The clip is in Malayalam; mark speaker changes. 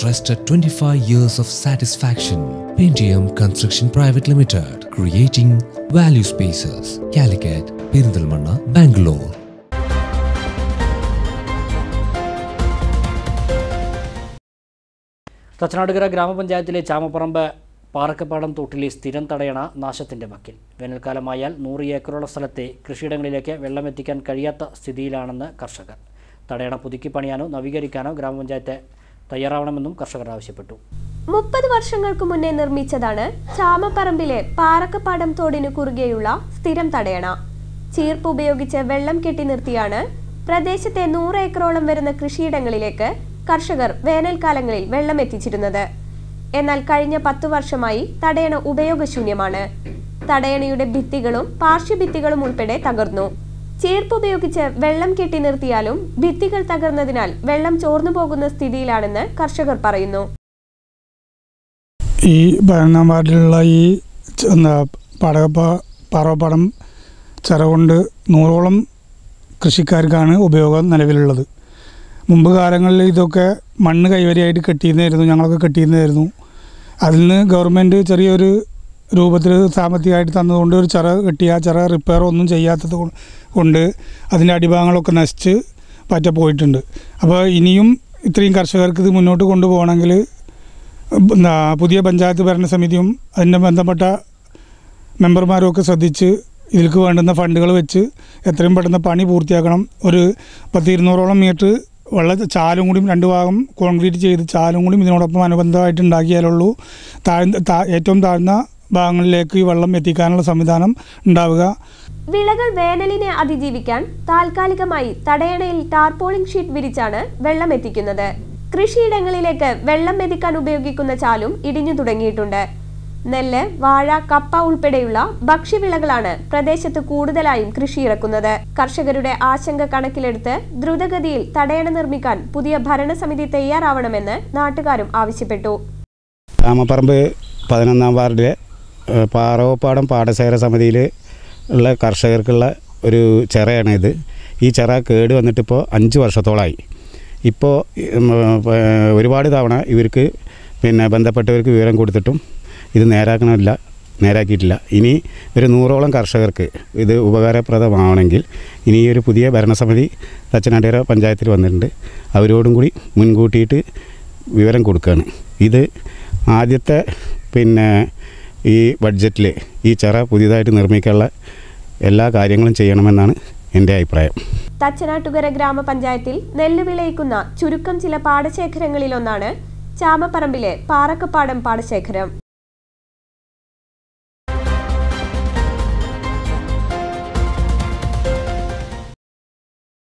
Speaker 1: Trusted 25 years of satisfaction. Pentium Construction Private Limited. Creating value spaces. Calicut, Perindalmanna, Bangalore.
Speaker 2: തച്ചനാടുകര ഗ്രാമപഞ്ചായത്തിലെ ചാമപ്പറമ്പ് പാറക്കപ്പാടം തോട്ടിലെ സ്ഥിരം തടയണ നാശത്തിന്റെ വക്കിൽ വേനൽക്കാലമായാൽ നൂറ് ഏക്കറോളം സ്ഥലത്തെ കൃഷിയിടങ്ങളിലേക്ക് വെള്ളമെത്തിക്കാൻ കഴിയാത്ത സ്ഥിതിയിലാണെന്ന് കർഷകർ തടയണ പുതുക്കി പണിയാനോ നവീകരിക്കാനോ ഗ്രാമപഞ്ചായത്ത് തയ്യാറാവണമെന്നും കർഷകർ ആവശ്യപ്പെട്ടു മുപ്പത് വർഷങ്ങൾക്ക് മുന്നേ നിർമ്മിച്ചതാണ് ചാമപ്പറമ്പിലെ പാറക്കപ്പാടം തോടിന് കുറുകെയുള്ള സ്ഥിരം തടയണ ചീർപ്പ് ഉപയോഗിച്ച് വെള്ളം കെട്ടി നിർത്തിയാണ് പ്രദേശത്തെ നൂറ് ഏക്കറോളം വരുന്ന കൃഷിയിടങ്ങളിലേക്ക് കർഷകർ വേനൽക്കാലങ്ങളിൽ വെള്ളം എത്തിച്ചിരുന്നത് എന്നാൽ കഴിഞ്ഞ പത്തു വർഷമായി തടയണ ഉപയോഗശൂന്യമാണ് തടയണയുടെ ഭിത്തികളും പാർശ്വഭിത്തികളും ഉൾപ്പെടെ തകർന്നു ചേർപ്പുപയോഗിച്ച് വെള്ളം കെട്ടി നിർത്തിയാലും ഭിത്തികൾ തകർന്നതിനാൽ വെള്ളം ചോർന്നു പോകുന്ന സ്ഥിതിയിലാണെന്ന് കർഷകർ പറയുന്നു
Speaker 1: ഈ ഭരണം വാർഡിലുള്ള ഈ എന്താ പടകപ്പ പറവപ്പടം ചിറകൊണ്ട് നൂറോളം കൃഷിക്കാർക്കാണ് ഉപയോഗം നിലവിലുള്ളത് മുമ്പ് കാലങ്ങളിൽ ഇതൊക്കെ മണ്ണ് കൈവരിയായിട്ട് കെട്ടിയിരുന്നായിരുന്നു ഞങ്ങളൊക്കെ കെട്ടിയിരുന്നായിരുന്നു അതിൽ നിന്ന് ഗവൺമെൻറ് ചെറിയൊരു രൂപത്തിൽ സാമ്പത്തികമായിട്ട് തന്നതുകൊണ്ട് ഒരു ചിറ കെട്ടിയ ചിറ റിപ്പയർ ഒന്നും ചെയ്യാത്തത് കൊണ്ട് അതിൻ്റെ അടിഭാഗങ്ങളൊക്കെ നശിച്ച് പറ്റ പോയിട്ടുണ്ട് അപ്പോൾ ഇനിയും ഇത്രയും കർഷകർക്ക് ഇത് മുന്നോട്ട് കൊണ്ടുപോകണമെങ്കിൽ എന്താ പുതിയ പഞ്ചായത്ത് ഭരണസമിതിയും അതിൻ്റെ ബന്ധപ്പെട്ട മെമ്പർമാരും ഒക്കെ ശ്രദ്ധിച്ച് ഇതിൽക്ക് വേണ്ടുന്ന ഫണ്ടുകൾ വെച്ച് എത്രയും പെട്ടെന്ന് പണി പൂർത്തിയാക്കണം ഒരു പത്ത് ഇരുന്നൂറോളം മീറ്റർ വെള്ള ചാലും കൂടിയും രണ്ട് ഭാഗം കോൺക്രീറ്റ് ചെയ്ത് ചാലും കൂടിയും ഇതിനോടൊപ്പം അനുബന്ധമായിട്ട് ഉണ്ടാക്കിയാലുള്ളൂ താഴ്ന്ന ഏറ്റവും താഴ്ന്ന ഭാഗങ്ങളിലേക്ക് ഈ വെള്ളം എത്തിക്കാനുള്ള സംവിധാനം ഉണ്ടാവുക
Speaker 2: വിളകൾ വേനലിനെ അതിജീവിക്കാൻ താൽക്കാലികമായി തടയണയിൽ ടാർപോളിംഗ് ഷീറ്റ് വിരിച്ചാണ് വെള്ളം എത്തിക്കുന്നത് കൃഷിയിടങ്ങളിലേക്ക് വെള്ളം എത്തിക്കാൻ ഉപയോഗിക്കുന്ന ചാലും ഇടിഞ്ഞു തുടങ്ങിയിട്ടുണ്ട് നെല്ല് വാഴ കപ്പ ഉൾപ്പെടെയുള്ള ഭക്ഷ്യവിളകളാണ് പ്രദേശത്ത് കൂടുതലായും കൃഷിയിറക്കുന്നത് കർഷകരുടെ ആശങ്ക കണക്കിലെടുത്ത് ദ്രുതഗതിയിൽ തടയണ നിർമ്മിക്കാൻ പുതിയ ഭരണസമിതി തയ്യാറാവണമെന്ന് നാട്ടുകാരും ആവശ്യപ്പെട്ടു
Speaker 3: രാമപറമ്പ് പതിനൊന്നാം വാർഡിലെ പാറവപ്പാടം പാടശേഖര സമിതിയിൽ ഉള്ള കർഷകർക്കുള്ള ഒരു ചിറയാണ് ഇത് ഈ ചിറ കേട് വന്നിട്ടിപ്പോൾ അഞ്ച് വർഷത്തോളമായി ഇപ്പോൾ ഒരുപാട് തവണ ഇവർക്ക് പിന്നെ ബന്ധപ്പെട്ടവർക്ക് വിവരം കൊടുത്തിട്ടും ഇത് നേരാക്കണമില്ല നേരാക്കിയിട്ടില്ല ഇനി ഒരു നൂറോളം കർഷകർക്ക് ഇത് ഉപകാരപ്രദമാവണമെങ്കിൽ ഇനി ഒരു പുതിയ ഭരണസമിതി തച്ചനാട്ടുകര പഞ്ചായത്തിൽ വന്നിട്ടുണ്ട് അവരോടും കൂടി മുൻകൂട്ടിയിട്ട് വിവരം കൊടുക്കുകയാണ് ഇത് ആദ്യത്തെ പിന്നെ ഈ ബഡ്ജറ്റിൽ ഈ ചിറ പുതിയതായിട്ട് നിർമ്മിക്കാനുള്ള എല്ലാ കാര്യങ്ങളും ചെയ്യണമെന്നാണ് എൻ്റെ അഭിപ്രായം
Speaker 2: തച്ചനാട്ടുകര ഗ്രാമപഞ്ചായത്തിൽ നെല്ല് വിളയിക്കുന്ന ചുരുക്കം ചില പാടശേഖരങ്ങളിലൊന്നാണ് ചാമപ്പറമ്പിലെ പാറക്കപ്പാടം പാടശേഖരം